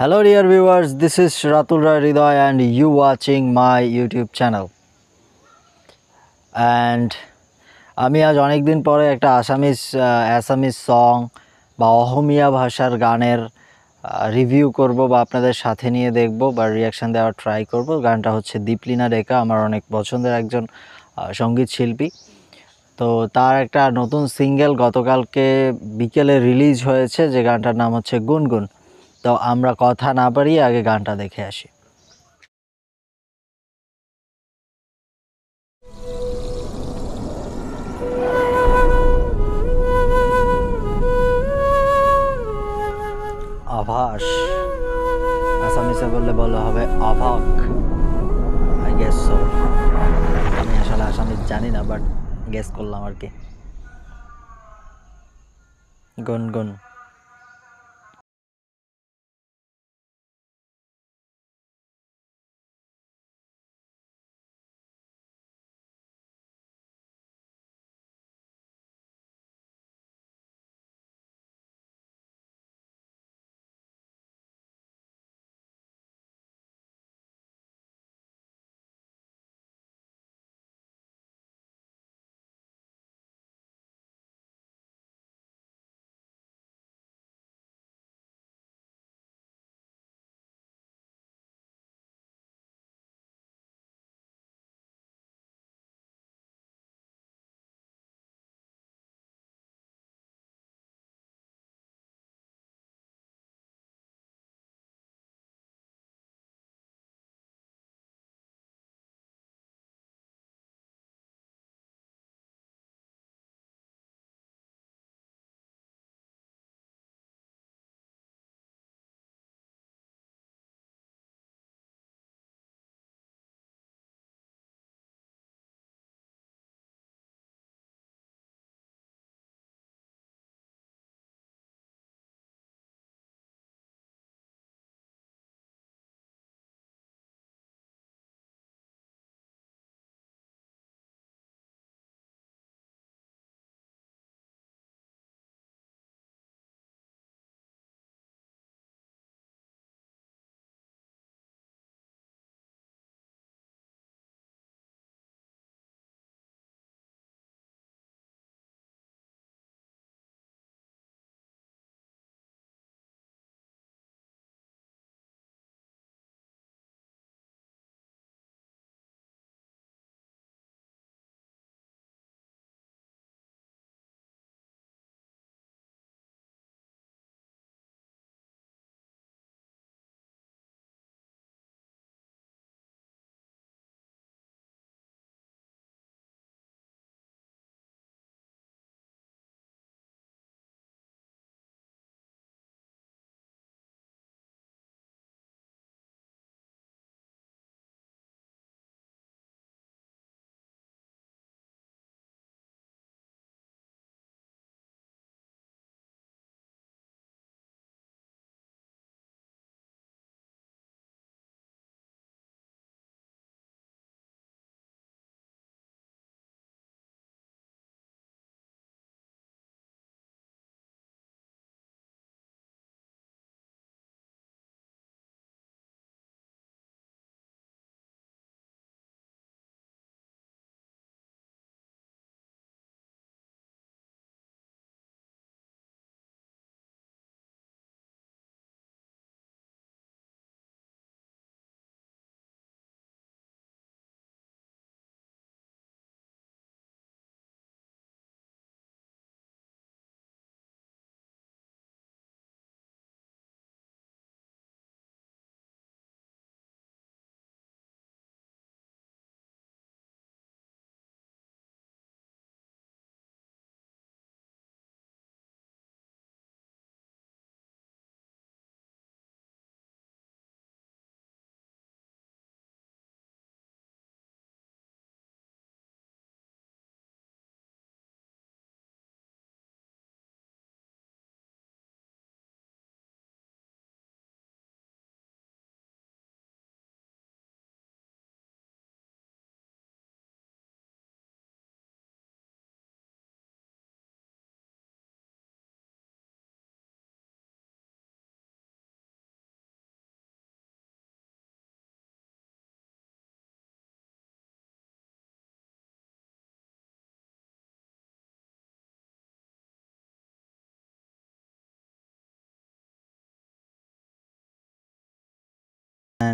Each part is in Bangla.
Hello dear viewers this is Ratul Roy Hriday and you watching my YouTube channel and আমি আজ অনেক দিন পরে একটা আসামিস অ্যাসামিস সং বা অহমিয়া ভাষার গানের রিভিউ করব বা আপনাদের সাথে নিয়ে দেখব বা রিয়াকশান দেওয়ার ট্রাই করব গানটা হচ্ছে দীপলিনা রেখা আমার অনেক পছন্দের একজন সঙ্গীত শিল্পী তো তার একটা নতুন সিঙ্গেল গতকালকে বিকেলে রিলিজ হয়েছে যে গানটার নাম হচ্ছে গুনগুন তো আমরা কথা না পারিয়ে আগে গানটা দেখে আসি আভাস আসামিসে বললে বলা হবে আভাক আই গেস সো আমি আসলে আসামি জানি না বাট গেস করলাম আর কি গুনগুন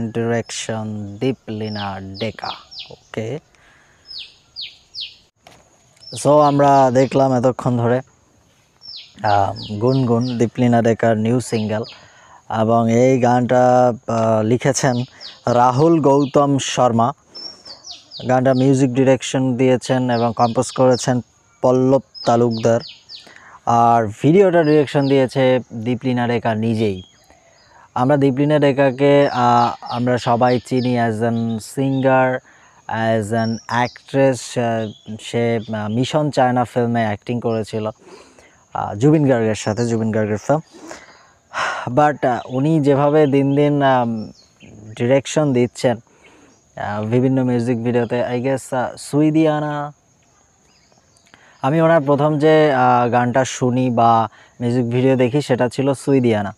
and direction Deeplina Deka. Okay so আমরা দেখলাম এতক্ষণ ধরে গুনগুন দীপলিনা ডেকার নিউ সিঙ্গেল এবং এই গানটা লিখেছেন রাহুল গৌতম শর্মা গানটা মিউজিক ডিরেকশন দিয়েছেন এবং কম্পোজ করেছেন পল্লব তালুকদার আর ভিডিওটা ডিরেকশন দিয়েছে দীপলিনা রেখা নিজেই আমরা দীপলিনা রেখাকে আমরা সবাই চিনি as an singer as an actress সে মিশন চায়না ফিল্মে অ্যাক্টিং করেছিল জুবিন গার্গের সাথে জুবিন গার্গের ফিল্ম বাট উনি যেভাবে দিন দিন ডিরেকশন দিচ্ছেন বিভিন্ন মিউজিক ভিডিওতে আই গেস সুইদিয়ানা আমি ওনার প্রথম যে গানটা শুনি বা মিউজিক ভিডিও দেখি সেটা ছিল সুইদিয়ানা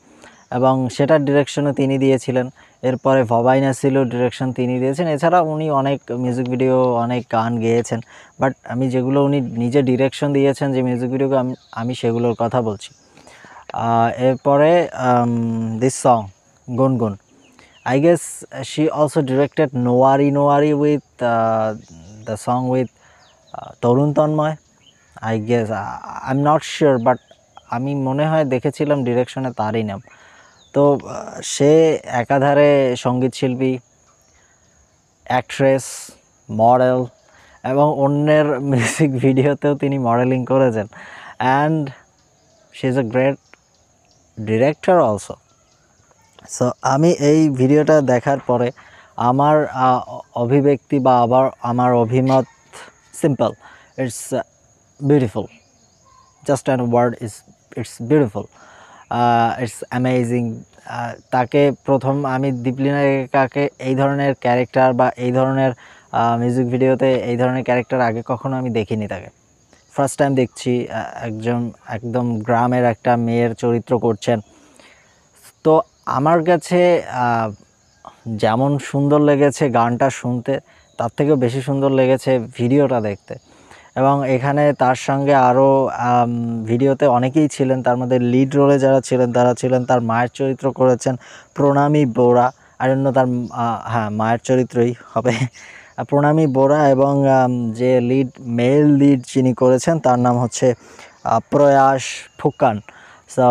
এবং সেটার ডিরেকশনও তিনি দিয়েছিলেন এরপরে ভবাই ছিল ডিরেকশন তিনি দিয়েছেন এছাড়া উনি অনেক মিউজিক ভিডিও অনেক গান গেয়েছেন বাট আমি যেগুলো উনি নিজে ডিরেকশন দিয়েছেন যে মিউজিক ভিডিওকে আমি আমি সেগুলোর কথা বলছি এরপরে this song Gun Gun I guess she also directed Noari Noari with the song with Tarun Tanmoy I guess I am not sure but আমি মনে হয় দেখেছিলাম ডিরেকশনে তারই নাম তো সে একাধারে সঙ্গীত শিল্পী অ্যাক্ট্রেস মডেল এবং অন্যের মিউজিক ভিডিওতেও তিনি মডেলিং করেছেন and she is a great director also so আমি এই ভিডিওটা দেখার পরে আমার অভিব্যক্তি বা আবার আমার অভিমত simple it's beautiful just and word is it's beautiful it's amazing তাকে প্রথম আমি দীপলিনা কাকে এই ধরনের ক্যারেক্টার বা এই ধরনের মিউজিক ভিডিওতে এই ধরনের ক্যারেক্টার আগে কখনো আমি দেখিনি তাকে ফার্স্ট টাইম দেখছি একজন একদম গ্রামের একটা মেয়ের চরিত্র করছেন তো আমার কাছে যেমন সুন্দর লেগেছে গানটা শুনতে তার থেকেও বেশি সুন্দর লেগেছে ভিডিওটা দেখতে এবং এখানে তার সঙ্গে আরও ভিডিওতে অনেকেই ছিলেন তার মধ্যে লিড রোলে যারা ছিলেন তারা ছিলেন তার মায়ের চরিত্র করেছেন প্রণামী বোরা আর অন্য তার হ্যাঁ মায়ের চরিত্রই হবে প্রণামী বোরা এবং যে লিড মেল লিড যিনি করেছেন তার নাম হচ্ছে প্রয়াস ফুকান সো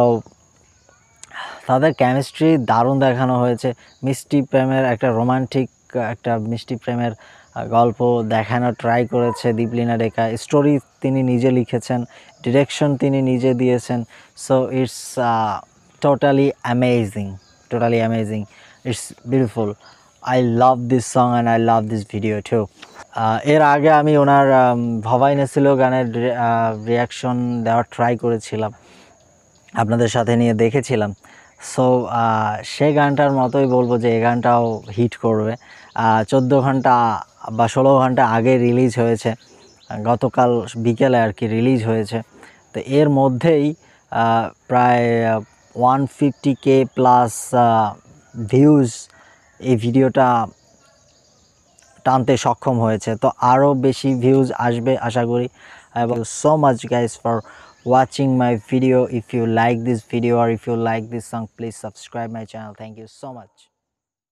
তাদের কেমিস্ট্রি দারুণ দেখানো হয়েছে মিষ্টি প্রেমের একটা রোমান্টিক একটা মিষ্টি প্রেমের গল্প দেখানো ট্রাই করেছে দীপলিনা রেখা স্টোরি তিনি নিজে লিখেছেন ডিরেকশন তিনি নিজে দিয়েছেন so it's totally amazing totally amazing it's beautiful I love this song and I love this video ঠেউ এর আগে আমি ওনার um, ভবাই নেছিল গানের রিয়াকশন uh, দেওয়ার ট্রাই করেছিলাম আপনাদের সাথে নিয়ে দেখেছিলাম সো সে গানটার মতোই বলবো যে এই গানটাও হিট করবে চোদ্দো ঘন্টা বা ষোলো ঘন্টা আগে রিলিজ হয়েছে গতকাল বিকেলে আর কি রিলিজ হয়েছে তো এর মধ্যেই প্রায় one fifty K plus views এই ভিডিওটা টানতে সক্ষম হয়েছে তো আরও বেশি ভিউজ আসবে আশা করি এবং so much guys for watching my video if you like this video or if you like this song please subscribe my channel thank you so much